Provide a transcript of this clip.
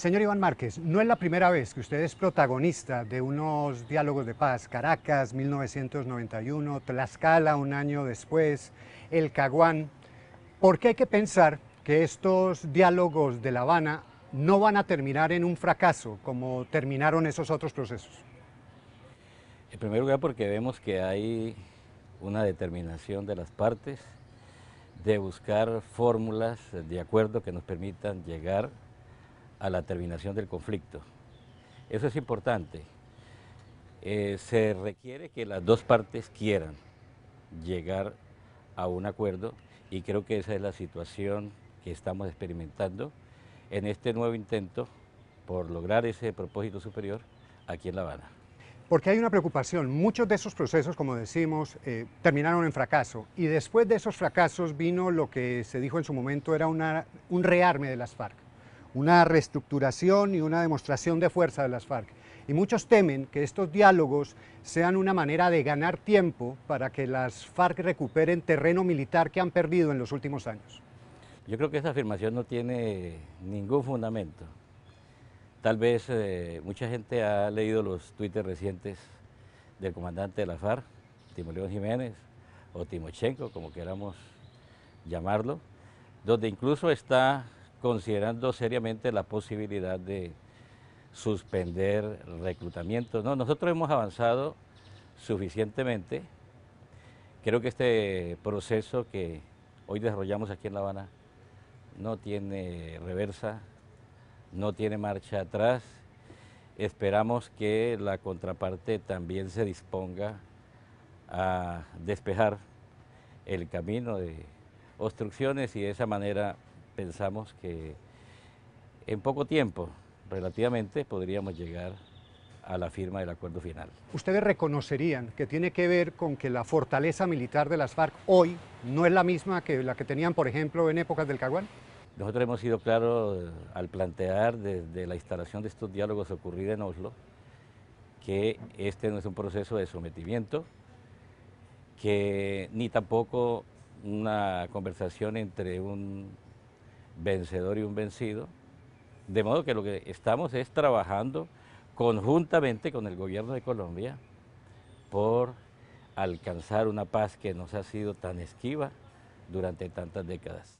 Señor Iván Márquez, no es la primera vez que usted es protagonista de unos diálogos de paz, Caracas 1991, Tlaxcala un año después, El Caguán. ¿Por qué hay que pensar que estos diálogos de La Habana no van a terminar en un fracaso como terminaron esos otros procesos? En primer lugar porque vemos que hay una determinación de las partes de buscar fórmulas de acuerdo que nos permitan llegar a la terminación del conflicto. Eso es importante. Eh, se requiere que las dos partes quieran llegar a un acuerdo y creo que esa es la situación que estamos experimentando en este nuevo intento por lograr ese propósito superior aquí en La Habana. Porque hay una preocupación, muchos de esos procesos, como decimos, eh, terminaron en fracaso y después de esos fracasos vino lo que se dijo en su momento era un rearme de las FARC una reestructuración y una demostración de fuerza de las FARC. Y muchos temen que estos diálogos sean una manera de ganar tiempo para que las FARC recuperen terreno militar que han perdido en los últimos años. Yo creo que esa afirmación no tiene ningún fundamento. Tal vez eh, mucha gente ha leído los tweets recientes del comandante de la FARC, Timoleón Jiménez, o Timochenko, como queramos llamarlo, donde incluso está considerando seriamente la posibilidad de suspender reclutamiento. No, nosotros hemos avanzado suficientemente. Creo que este proceso que hoy desarrollamos aquí en La Habana no tiene reversa, no tiene marcha atrás. Esperamos que la contraparte también se disponga a despejar el camino de obstrucciones y de esa manera pensamos que en poco tiempo, relativamente, podríamos llegar a la firma del acuerdo final. ¿Ustedes reconocerían que tiene que ver con que la fortaleza militar de las FARC hoy no es la misma que la que tenían, por ejemplo, en épocas del Caguán? Nosotros hemos sido claros eh, al plantear desde la instalación de estos diálogos ocurridos en Oslo que este no es un proceso de sometimiento, que ni tampoco una conversación entre un vencedor y un vencido. De modo que lo que estamos es trabajando conjuntamente con el gobierno de Colombia por alcanzar una paz que nos ha sido tan esquiva durante tantas décadas.